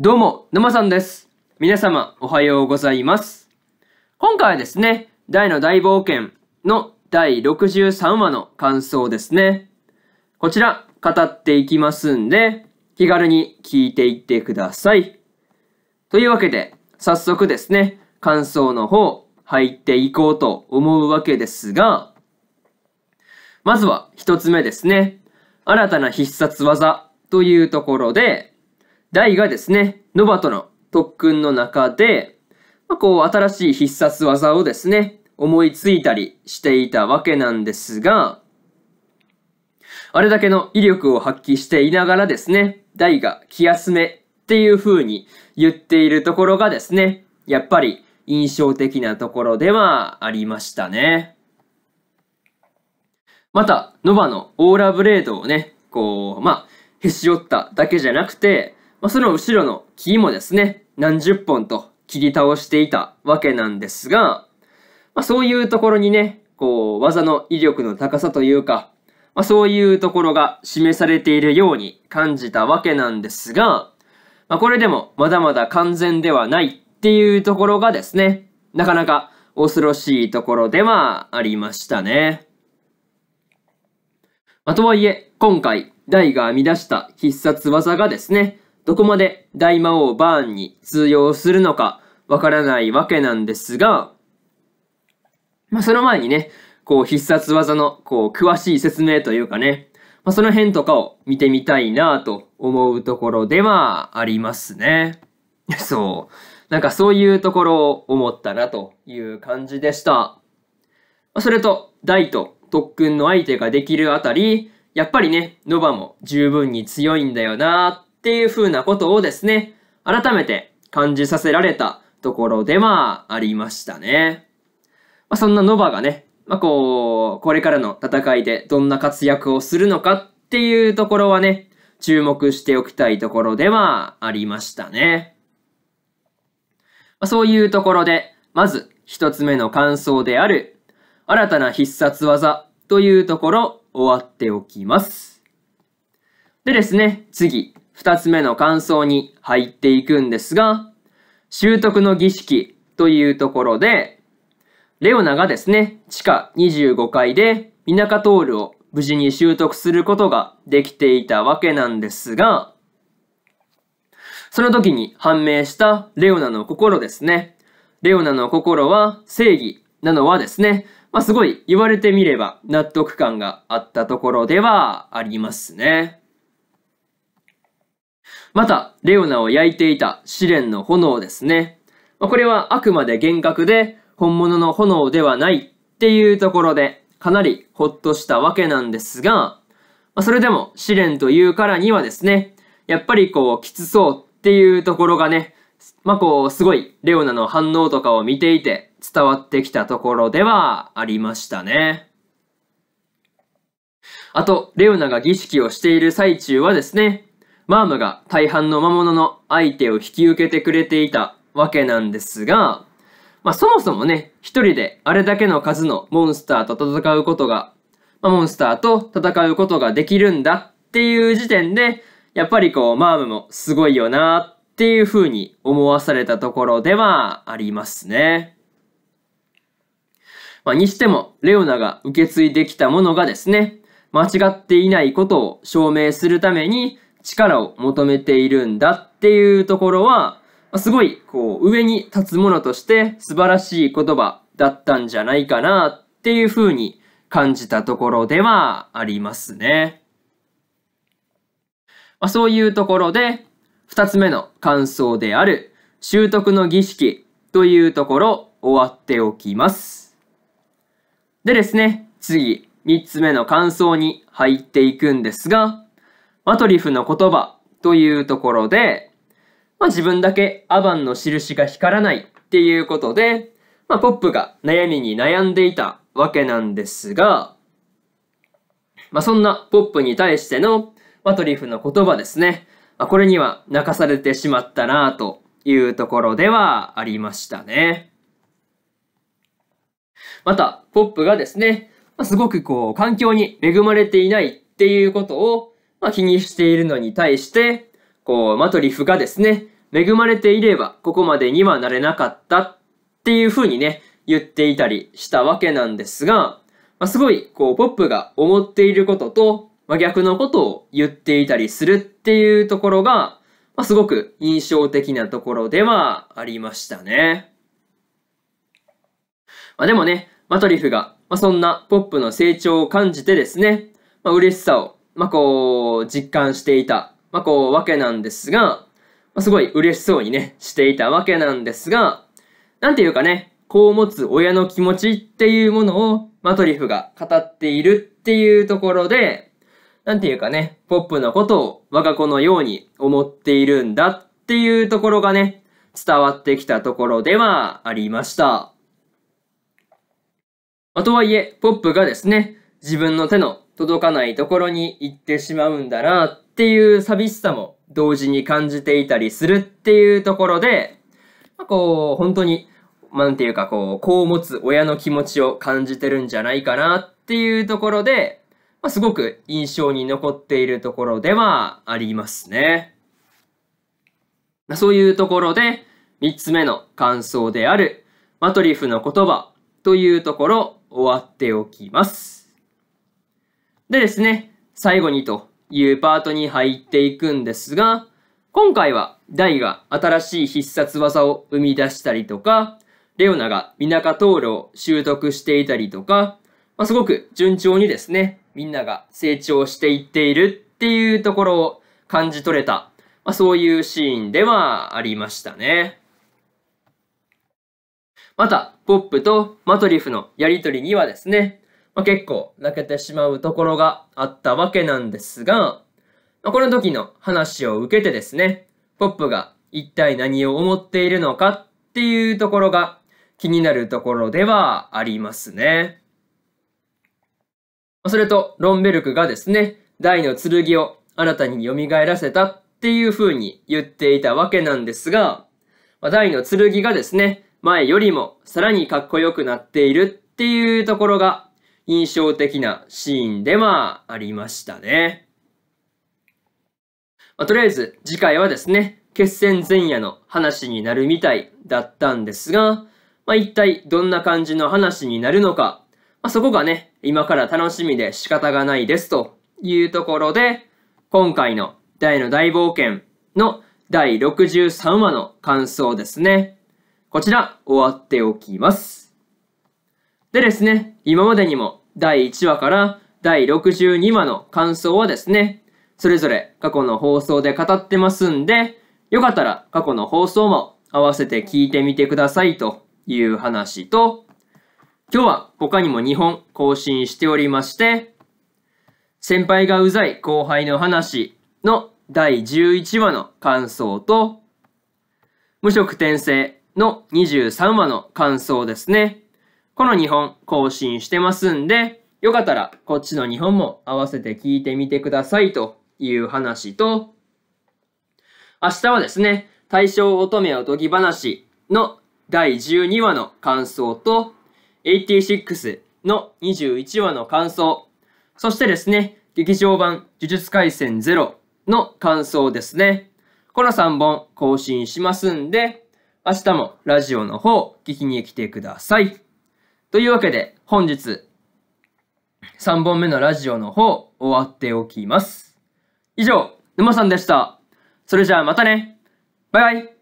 どうも、沼さんです。皆様、おはようございます。今回はですね、大の大冒険の第63話の感想ですね。こちら、語っていきますんで、気軽に聞いていってください。というわけで、早速ですね、感想の方、入っていこうと思うわけですが、まずは一つ目ですね。新たな必殺技というところで、イがですね、ノバとの特訓の中で、まあ、こう、新しい必殺技をですね、思いついたりしていたわけなんですが、あれだけの威力を発揮していながらですね、大が気休めっていう風に言っているところがですね、やっぱり印象的なところではありましたね。また、ノバのオーラブレードをね、こう、まあ、へし折っただけじゃなくて、まあ、その後ろの木もですね、何十本と切り倒していたわけなんですが、まあ、そういうところにね、こう、技の威力の高さというか、まあ、そういうところが示されているように感じたわけなんですが、まあ、これでもまだまだ完全ではないっていうところがですね、なかなか恐ろしいところではありましたね。まあ、とはいえ、今回、台が編み出した必殺技がですね、どこまで大魔王バーンに通用するのかわからないわけなんですが、まあ、その前にね、こう必殺技のこう詳しい説明というかね、まあ、その辺とかを見てみたいなと思うところではありますね。そう。なんかそういうところを思ったなという感じでした。まあ、それと、大と特訓の相手ができるあたり、やっぱりね、ノバも十分に強いんだよなっていうふうなことをですね、改めて感じさせられたところでまあありましたね。まあ、そんなノバがね、まあ、こう、これからの戦いでどんな活躍をするのかっていうところはね、注目しておきたいところではありましたね。まあ、そういうところで、まず一つ目の感想である、新たな必殺技というところ終わっておきます。でですね、次、2つ目の感想に入っていくんですが、習得の儀式というところで、レオナがですね、地下25階でミナカトールを無事に習得することができていたわけなんですが、その時に判明したレオナの心ですね。レオナの心は正義なのはですね、まあ、すごい言われてみれば納得感があったところではありますね。また、レオナを焼いていた試練の炎ですね。これはあくまで幻覚で本物の炎ではないっていうところでかなりほっとしたわけなんですが、それでも試練というからにはですね、やっぱりこうきつそうっていうところがね、まあこうすごいレオナの反応とかを見ていて伝わってきたところではありましたね。あと、レオナが儀式をしている最中はですね、マームが大半の魔物の相手を引き受けてくれていたわけなんですが、まあ、そもそもね、一人であれだけの数のモンスターと戦うことが、まあ、モンスターと戦うことができるんだっていう時点で、やっぱりこう、マームもすごいよなっていう風に思わされたところではありますね。まあ、にしても、レオナが受け継いできたものがですね、間違っていないことを証明するために、力を求めているんだっていうところは、すごい、こう、上に立つものとして素晴らしい言葉だったんじゃないかなっていうふうに感じたところではありますね。まあ、そういうところで、二つ目の感想である、習得の儀式というところ、終わっておきます。でですね、次、三つ目の感想に入っていくんですが、マトリフの言葉というところで、まあ、自分だけアバンの印が光らないっていうことで、まあ、ポップが悩みに悩んでいたわけなんですが、まあ、そんなポップに対してのマトリフの言葉ですね。まあ、これには泣かされてしまったなというところではありましたね。また、ポップがですね、まあ、すごくこう、環境に恵まれていないっていうことを、まあ、気にしているのに対して、こう、マトリフがですね、恵まれていればここまでにはなれなかったっていうふうにね、言っていたりしたわけなんですが、まあ、すごい、こう、ポップが思っていることと、まあ、逆のことを言っていたりするっていうところが、まあ、すごく印象的なところではありましたね。まあ、でもね、マトリフが、まあ、そんなポップの成長を感じてですね、まあ、嬉しさをまあ、こう、実感していた、まあ、こう、わけなんですが、まあ、すごい嬉しそうにね、していたわけなんですが、なんていうかね、子を持つ親の気持ちっていうものを、マトリフが語っているっていうところで、なんていうかね、ポップのことを我が子のように思っているんだっていうところがね、伝わってきたところではありました。まあ、とはいえ、ポップがですね、自分の手の届かないところに行ってしまうんだなっていう寂しさも同時に感じていたりするっていうところで、まあ、こう、本当に、なんていうかこう、子を持つ親の気持ちを感じてるんじゃないかなっていうところで、まあ、すごく印象に残っているところではありますね。まあ、そういうところで、3つ目の感想である、マトリフの言葉というところ終わっておきます。でですね、最後にというパートに入っていくんですが、今回は大が新しい必殺技を生み出したりとか、レオナがミナカトールを習得していたりとか、まあ、すごく順調にですね、みんなが成長していっているっていうところを感じ取れた、まあ、そういうシーンではありましたね。また、ポップとマトリフのやりとりにはですね、まあ、結構泣けてしまうところがあったわけなんですが、まあ、この時の話を受けてですね、ポップが一体何を思っているのかっていうところが気になるところではありますね。それと、ロンベルクがですね、大の剣を新たに蘇らせたっていう風に言っていたわけなんですが、大の剣がですね、前よりもさらにかっこよくなっているっていうところが印象的なシーンではありましたね。まあ、とりあえず次回はですね、決戦前夜の話になるみたいだったんですが、まあ、一体どんな感じの話になるのか、まあ、そこがね、今から楽しみで仕方がないですというところで、今回の大の大冒険の第63話の感想ですね。こちら終わっておきます。でですね、今までにも第1話から第62話の感想はですね、それぞれ過去の放送で語ってますんで、よかったら過去の放送も合わせて聞いてみてくださいという話と、今日は他にも2本更新しておりまして、先輩がうざい後輩の話の第11話の感想と、無職転生の23話の感想ですね。この2本更新してますんで、よかったらこっちの2本も合わせて聞いてみてくださいという話と、明日はですね、大正乙女おとぎ話の第12話の感想と、86の21話の感想、そしてですね、劇場版呪術廻戦ゼロの感想ですね。この3本更新しますんで、明日もラジオの方聞きに来てください。というわけで、本日、3本目のラジオの方、終わっておきます。以上、沼さんでした。それじゃあまたねバイバイ